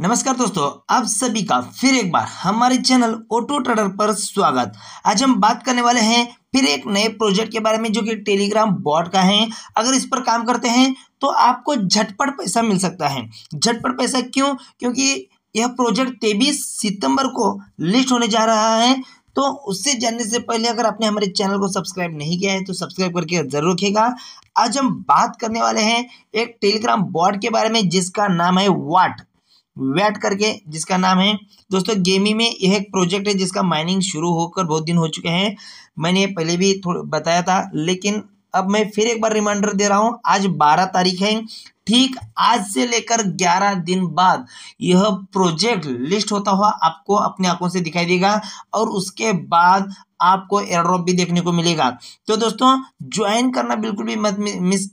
नमस्कार दोस्तों आप सभी का फिर एक बार हमारे चैनल ऑटो ट्रेडर पर स्वागत आज हम बात करने वाले हैं फिर एक नए प्रोजेक्ट के बारे में जो कि टेलीग्राम बॉट का है अगर इस पर काम करते हैं तो आपको झटपट पैसा मिल सकता है झटपट पैसा क्यों क्योंकि यह प्रोजेक्ट तेईस सितंबर को लिस्ट होने जा रहा है तो उससे जानने से पहले अगर आपने हमारे चैनल को सब्सक्राइब नहीं किया है तो सब्सक्राइब करके जरूर रखेगा आज हम बात करने वाले हैं एक टेलीग्राम बॉट के बारे में जिसका नाम है वाट वेट करके जिसका नाम है दोस्तों गेमी में यह एक प्रोजेक्ट है जिसका माइनिंग शुरू होकर बहुत दिन हो चुके हैं मैंने पहले भी थोड़ा बताया था लेकिन अब मैं फिर एक बार रिमाइंडर दे रहा हूँ आज बारह तारीख है ठीक आज से लेकर 11 दिन बाद यह प्रोजेक्ट लिस्ट होता हुआ आपको अपने आंखों से दिखाई देगा और उसके बाद आपको एयरड्रॉप भी देखने को मिलेगा तो दोस्तों ज्वाइन करना बिल्कुल भी मत मिस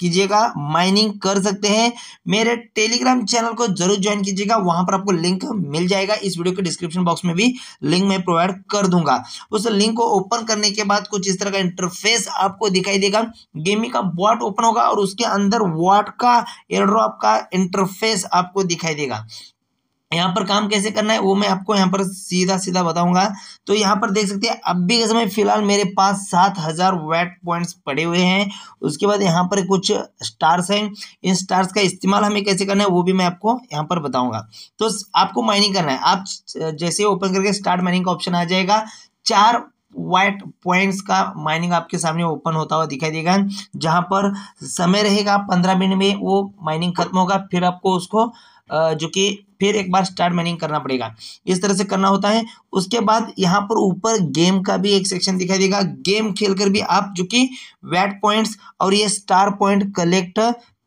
कीजिएगा माइनिंग कर सकते हैं मेरे टेलीग्राम चैनल को जरूर ज्वाइन कीजिएगा वहां पर आपको लिंक मिल जाएगा इस वीडियो के डिस्क्रिप्शन बॉक्स में भी लिंक मैं प्रोवाइड कर दूंगा उस लिंक को ओपन करने के बाद कुछ इस तरह का इंटरफेस आपको दिखाई देगा गेमिंग का वॉट ओपन होगा और उसके अंदर वॉट का एयरड्रॉप का इंटरफेस आपको दिखाई देगा यहाँ पर काम कैसे करना है वो मैं आपको यहाँ पर सीधा सीधा बताऊंगा तो यहाँ पर देख सकते हैं अभी के समय फिलहाल मेरे पास सात हज़ार वैट पॉइंट्स पड़े हुए हैं उसके बाद यहाँ पर कुछ स्टार्स हैं इन स्टार्स का इस्तेमाल हमें कैसे करना है वो भी मैं आपको यहाँ पर बताऊंगा तो आपको माइनिंग करना है आप जैसे ओपन करके स्टार्ट माइनिंग का ऑप्शन आ जाएगा चार वाइट पॉइंट्स का माइनिंग आपके सामने ओपन होता हुआ दिखाई देगा जहाँ पर समय रहेगा पंद्रह मिनट में वो माइनिंग खत्म होगा फिर आपको उसको जो कि फिर एक बार स्टार्ट मैनिंग करना पड़ेगा इस तरह से करना होता है उसके बाद यहाँ पर ऊपर गेम का भी एक सेक्शन दिखाई देगा गेम खेलकर भी आप जो कि वैट पॉइंट्स और ये स्टार पॉइंट कलेक्ट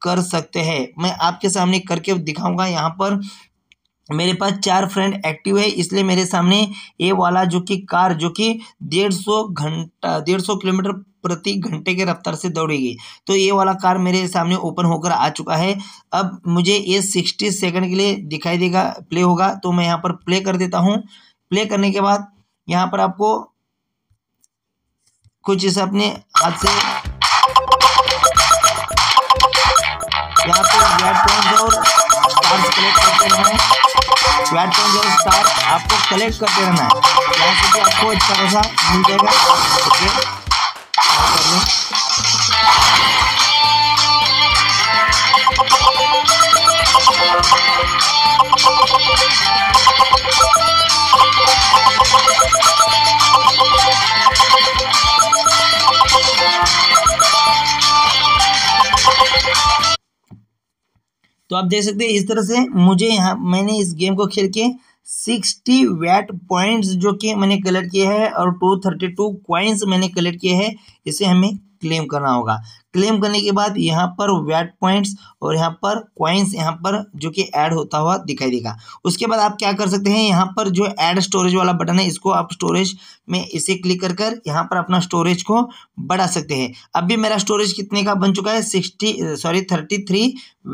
कर सकते हैं मैं आपके सामने करके दिखाऊंगा यहाँ पर मेरे पास चार फ्रेंड एक्टिव है इसलिए मेरे सामने ये वाला जो कि कार जो कि डेढ़ सौ घंटा डेढ़ सौ किलोमीटर प्रति घंटे के रफ्तार से दौड़ेगी तो ये वाला कार मेरे सामने ओपन होकर आ चुका है अब मुझे ये सिक्सटी सेकंड के लिए दिखाई देगा प्ले होगा तो मैं यहाँ पर प्ले कर देता हूँ प्ले करने के बाद यहाँ पर आपको कुछ इस अपने हाथ से आपको तो जो साथ आपको कलेक्ट करते रहना है आपको अच्छा खासा मिल जाएगा ओके तो आप देख सकते हैं इस तरह से मुझे यहाँ मैंने इस गेम को खेल के सिक्सटी वैट पॉइंट्स जो कि मैंने कलेक्ट किए हैं और टू थर्टी टू क्वाइंस मैंने कलेक्ट किए हैं इसे हमें क्लेम करना होगा क्लेम करने के बाद यहाँ पर वैट पॉइंट्स और यहाँ पर क्वाइंस यहाँ पर जो कि ऐड होता हुआ दिखाई देगा उसके बाद आप क्या कर सकते हैं यहाँ पर जो ऐड स्टोरेज वाला बटन है इसको आप स्टोरेज में इसे क्लिक कर कर यहाँ पर अपना स्टोरेज को बढ़ा सकते हैं अभी मेरा स्टोरेज कितने का बन चुका है sixty sorry thirty three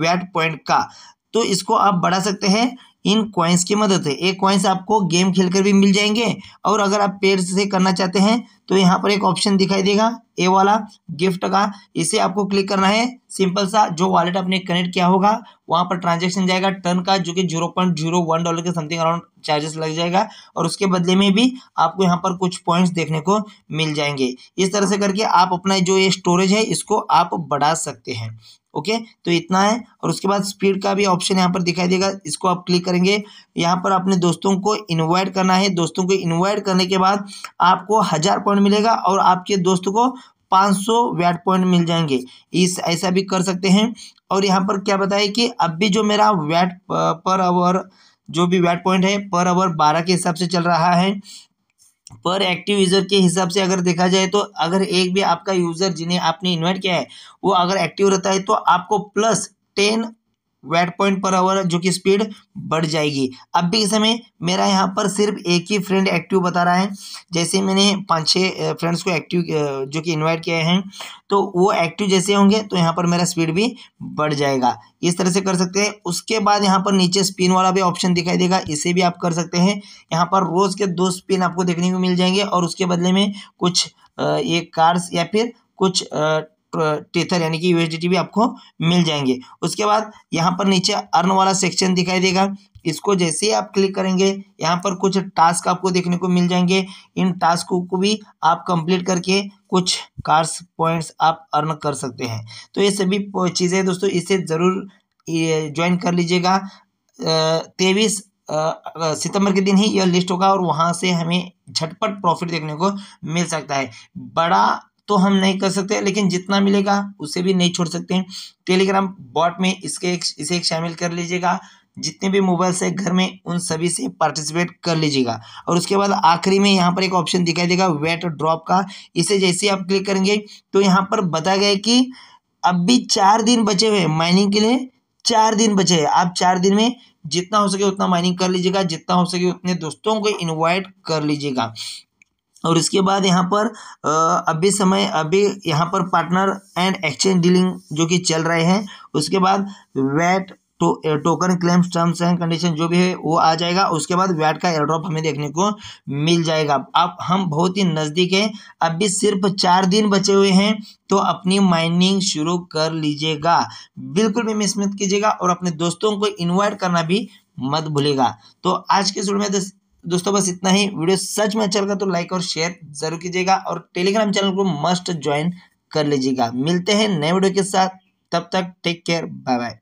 watt point का तो इसको आप बढ़ा सकते हैं इन क्वाइंस की मदद से एक क्वाइंस आपको गेम खेलकर भी मिल जाएंगे और अगर आप पेड़ से करना चाहते हैं तो यहाँ पर एक ऑप्शन दिखाई देगा ए वाला गिफ्ट का इसे आपको क्लिक करना है सिंपल सा जो वॉलेट आपने कनेक्ट किया होगा वहाँ पर ट्रांजेक्शन जाएगा टर्न का जो कि zero point zero one dollar के समथिंग अराउंड चार्जेस लग जाएगा और उसके बदले में भी आपको यहाँ पर कुछ पॉइंट्स देखने को मिल जाएंगे इस तरह से करके आप अपना जो ये स्टोरेज है इसको आप बढ़ा सकते हैं ओके तो इतना है और उसके बाद स्पीड का भी ऑप्शन यहाँ पर दिखाई देगा इसको आप क्लिक करेंगे यहाँ पर अपने दोस्तों को इन्वाइट करना है दोस्तों को इन्वाइट करने के बाद आपको हज़ार पॉइंट मिलेगा और आपके दोस्त को पाँच सौ वैट पॉइंट मिल जाएंगे इस ऐसा भी कर सकते हैं और यहाँ पर क्या बताए कि अब भी जो मेरा वैट पर आवर जो भी वैट पॉइंट है पर आवर बारह के हिसाब से चल रहा है पर एक्टिव यूज़र के हिसाब से अगर देखा जाए तो अगर एक भी आपका यूज़र जिन्हें आपने इन्वाइट किया है वो अगर एक्टिव रहता है तो आपको plus ten watt point per hour जो कि स्पीड बढ़ जाएगी अब भी के समय मेरा यहाँ पर सिर्फ एक ही फ्रेंड एक्टिव बता रहा है जैसे मैंने पाँच छः फ्रेंड्स को एक्टिव जो कि इन्वाइट किए हैं तो वो एक्टिव जैसे होंगे तो यहाँ पर मेरा स्पीड भी बढ़ जाएगा इस तरह से कर सकते हैं उसके बाद यहाँ पर नीचे स्पिन वाला भी ऑप्शन दिखाई देगा इसे भी आप कर सकते हैं यहाँ पर रोज़ के दो स्पिन आपको देखने को मिल जाएंगे और उसके बदले में कुछ ये कार्स या फिर कुछ टेथर यानी कि यूएसडीटी भी आपको मिल जाएंगे उसके बाद यहाँ पर नीचे अर्न वाला सेक्शन दिखाई देगा इसको जैसे ही आप क्लिक करेंगे यहाँ पर कुछ टास्क आपको देखने को मिल जाएंगे इन टास्क को भी आप कंप्लीट करके कुछ कार्स पॉइंट्स आप अर्न कर सकते हैं तो ये सभी चीज़ें दोस्तों इसे ज़रूर ज्वाइन कर लीजिएगा तेईस सितंबर के दिन ही यह लिस्ट होगा और वहाँ से हमें झटपट प्रॉफिट देखने को मिल सकता है बड़ा तो हम नहीं कर सकते लेकिन जितना मिलेगा उसे भी नहीं छोड़ सकते हैं टेलीग्राम बॉट में इसके एक, इसे शामिल कर लीजिएगा जितने भी मोबाइल्स है घर में उन सभी से पार्टिसिपेट कर लीजिएगा और उसके बाद आखिरी में यहाँ पर एक ऑप्शन दिखाई देगा वेट ड्रॉप का इसे जैसे आप क्लिक करेंगे तो यहाँ पर बताया गया कि अब भी चार दिन बचे हुए माइनिंग के लिए चार दिन बचे हैं आप चार दिन में जितना हो सके उतना माइनिंग कर लीजिएगा जितना हो सके उतने दोस्तों को इनवाइट कर लीजिएगा और इसके बाद यहाँ पर अभी समय अभी यहाँ पर पार्टनर एंड एक्सचेंज डीलिंग जो कि चल रहे हैं उसके बाद वैट तो token claims terms and condition जो भी है वो आ जाएगा उसके बाद वैट का एयरड्रॉप हमें देखने को मिल जाएगा अब हम बहुत ही नज़दीक हैं अब भी सिर्फ चार दिन बचे हुए हैं तो अपनी माइनिंग शुरू कर लीजिएगा बिल्कुल भी मिस मत कीजिएगा और अपने दोस्तों को इन्वाइट करना भी मत भूलेगा तो आज के शुरू में तो दोस्तों बस इतना ही वीडियो सच में अच्छा लगा तो लाइक और शेयर जरूर कीजिएगा और टेलीग्राम चैनल को मस्ट ज्वाइन कर लीजिएगा मिलते हैं नए वीडियो के साथ तब तक टेक केयर बाय बाय